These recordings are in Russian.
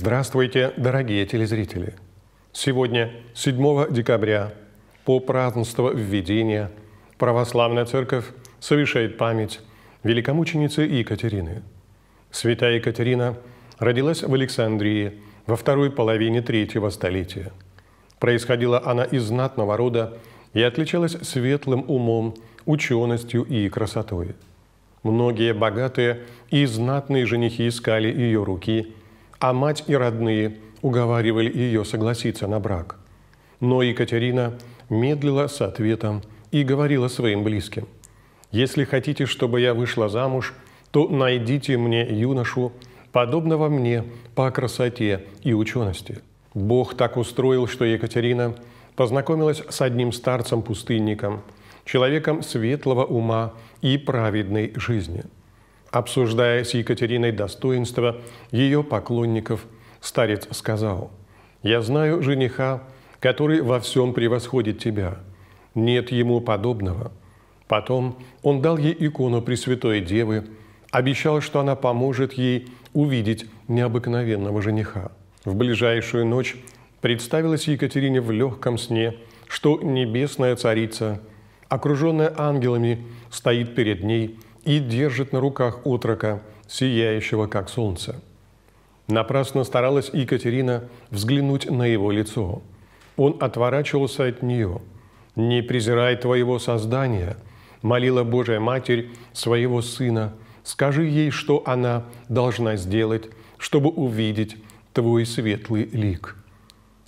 Здравствуйте, дорогие телезрители! Сегодня, 7 декабря, по празднеству введения, Православная Церковь совершает память великомученицы Екатерины. Святая Екатерина родилась в Александрии во второй половине третьего столетия. Происходила она из знатного рода и отличалась светлым умом, ученостью и красотой. Многие богатые и знатные женихи искали ее руки – а мать и родные уговаривали ее согласиться на брак. Но Екатерина медлила с ответом и говорила своим близким, «Если хотите, чтобы я вышла замуж, то найдите мне юношу, подобного мне по красоте и учености». Бог так устроил, что Екатерина познакомилась с одним старцем-пустынником, человеком светлого ума и праведной жизни – Обсуждая с Екатериной достоинство ее поклонников, старец сказал, «Я знаю жениха, который во всем превосходит тебя. Нет ему подобного». Потом он дал ей икону Пресвятой Девы, обещал, что она поможет ей увидеть необыкновенного жениха. В ближайшую ночь представилась Екатерине в легком сне, что небесная царица, окруженная ангелами, стоит перед ней – и держит на руках отрока, сияющего как солнце. Напрасно старалась Екатерина взглянуть на его лицо. Он отворачивался от нее. «Не презирай твоего создания», – молила Божья Матерь своего сына. «Скажи ей, что она должна сделать, чтобы увидеть твой светлый лик».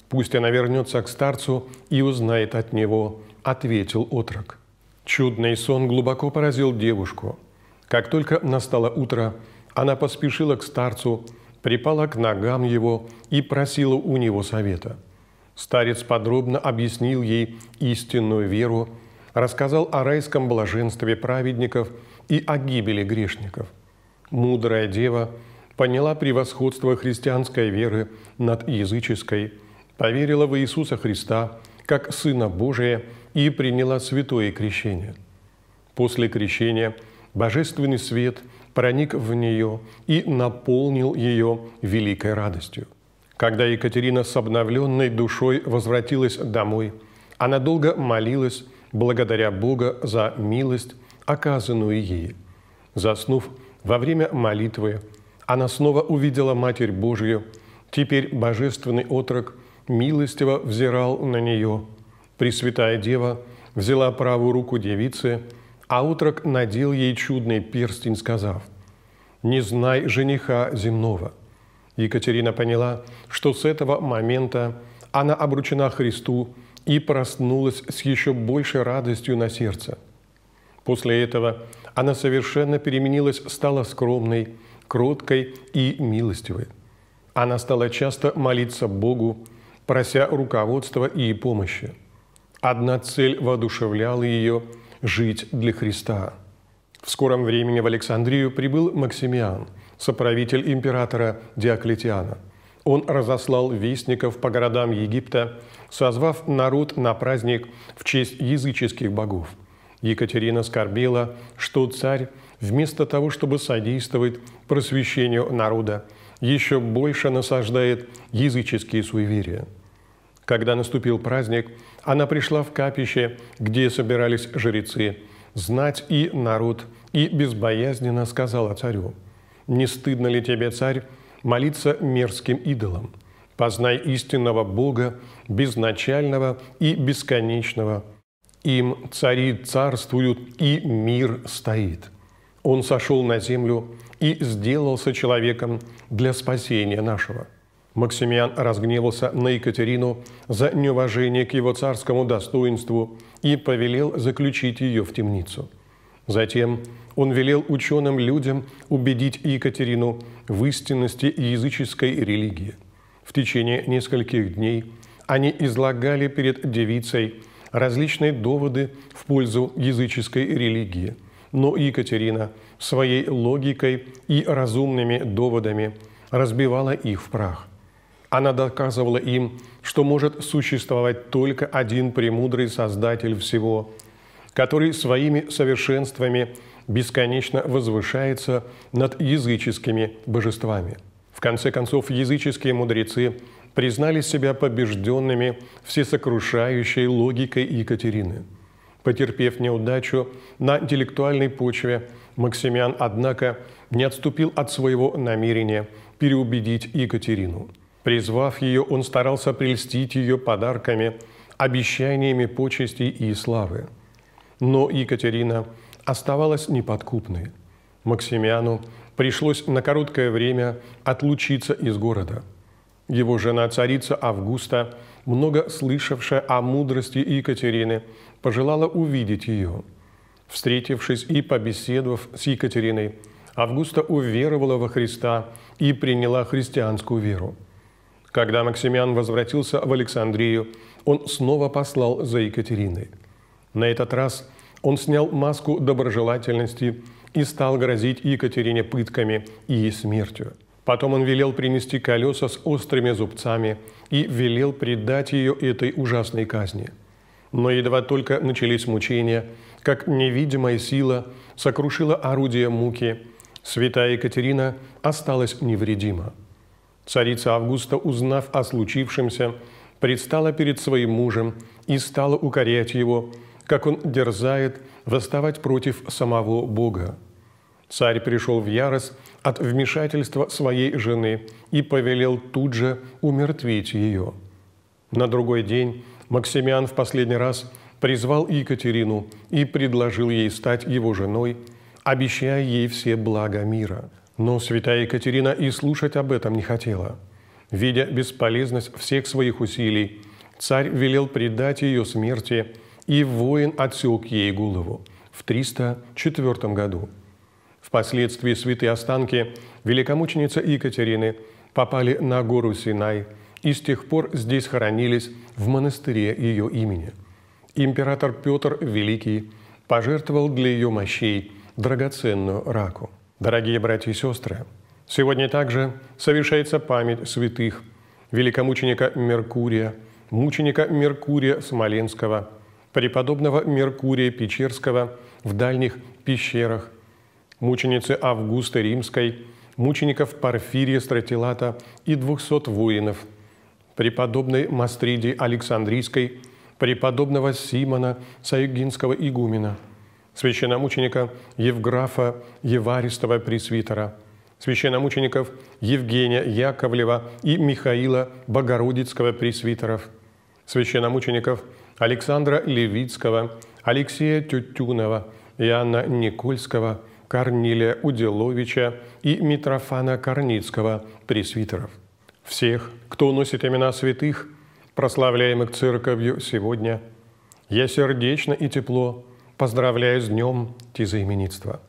«Пусть она вернется к старцу и узнает от него», – ответил отрок. Чудный сон глубоко поразил девушку – как только настало утро, она поспешила к старцу, припала к ногам его и просила у него совета. Старец подробно объяснил ей истинную веру, рассказал о райском блаженстве праведников и о гибели грешников. Мудрая дева поняла превосходство христианской веры над языческой, поверила в Иисуса Христа как Сына Божия и приняла святое крещение. После крещения – Божественный свет проник в нее и наполнил ее великой радостью. Когда Екатерина с обновленной душой возвратилась домой, она долго молилась, благодаря Бога за милость, оказанную ей. Заснув во время молитвы, она снова увидела Матерь Божью. Теперь божественный отрок милостиво взирал на нее. Пресвятая Дева взяла правую руку девицы – а Аутрак надел ей чудный перстень, сказав, «Не знай жениха земного». Екатерина поняла, что с этого момента она обручена Христу и проснулась с еще большей радостью на сердце. После этого она совершенно переменилась, стала скромной, кроткой и милостивой. Она стала часто молиться Богу, прося руководства и помощи. Одна цель воодушевляла ее – жить для Христа. В скором времени в Александрию прибыл Максимиан, соправитель императора Диоклетиана. Он разослал вестников по городам Египта, созвав народ на праздник в честь языческих богов. Екатерина скорбела, что царь, вместо того, чтобы содействовать просвещению народа, еще больше насаждает языческие суеверия – когда наступил праздник, она пришла в капище, где собирались жрецы, знать и народ, и безбоязненно сказала царю, «Не стыдно ли тебе, царь, молиться мерзким идолам? Познай истинного Бога, безначального и бесконечного. Им цари царствуют, и мир стоит. Он сошел на землю и сделался человеком для спасения нашего». Максимиан разгневался на Екатерину за неуважение к его царскому достоинству и повелел заключить ее в темницу. Затем он велел ученым людям убедить Екатерину в истинности языческой религии. В течение нескольких дней они излагали перед девицей различные доводы в пользу языческой религии, но Екатерина своей логикой и разумными доводами разбивала их в прах. Она доказывала им, что может существовать только один премудрый Создатель всего, который своими совершенствами бесконечно возвышается над языческими божествами. В конце концов, языческие мудрецы признали себя побежденными всесокрушающей логикой Екатерины. Потерпев неудачу на интеллектуальной почве, Максимиан, однако, не отступил от своего намерения переубедить Екатерину – Призвав ее, он старался прельстить ее подарками, обещаниями почести и славы. Но Екатерина оставалась неподкупной. Максимиану пришлось на короткое время отлучиться из города. Его жена, царица Августа, много слышавшая о мудрости Екатерины, пожелала увидеть ее. Встретившись и побеседовав с Екатериной, Августа уверовала во Христа и приняла христианскую веру – когда Максимиан возвратился в Александрию, он снова послал за Екатериной. На этот раз он снял маску доброжелательности и стал грозить Екатерине пытками и смертью. Потом он велел принести колеса с острыми зубцами и велел предать ее этой ужасной казни. Но едва только начались мучения, как невидимая сила сокрушила орудие муки, святая Екатерина осталась невредима. Царица Августа, узнав о случившемся, предстала перед своим мужем и стала укорять его, как он дерзает восставать против самого Бога. Царь пришел в ярость от вмешательства своей жены и повелел тут же умертвить ее. На другой день Максимиан в последний раз призвал Екатерину и предложил ей стать его женой, обещая ей все блага мира – но святая Екатерина и слушать об этом не хотела. Видя бесполезность всех своих усилий, царь велел предать ее смерти, и воин отсек ей голову в 304 году. Впоследствии святые останки великомученицы Екатерины попали на гору Синай и с тех пор здесь хоронились в монастыре ее имени. Император Петр Великий пожертвовал для ее мощей драгоценную раку – Дорогие братья и сестры, сегодня также совершается память святых великомученика Меркурия, мученика Меркурия Смоленского, преподобного Меркурия Печерского в дальних пещерах, мученицы Августа Римской, мучеников Порфирия Стратилата и двухсот воинов, преподобной Мастриди Александрийской, преподобного Симона Саюгинского игумена – священномученика Евграфа Еваристова Пресвитера, священномучеников Евгения Яковлева и Михаила Богородицкого Пресвитеров, священномучеников Александра Левицкого, Алексея Тютюнова, Иоанна Никольского, Корнилия Уделовича и Митрофана Корницкого Пресвитеров. Всех, кто носит имена святых, прославляемых церковью сегодня, я сердечно и тепло Поздравляю с днем тезоименитства.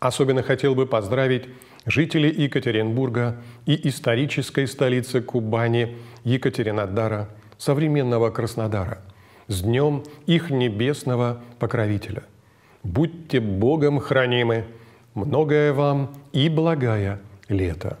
Особенно хотел бы поздравить жителей Екатеринбурга и исторической столицы Кубани Екатеринодара, современного Краснодара, с днем их небесного покровителя. Будьте Богом хранимы, многое вам и благая лето.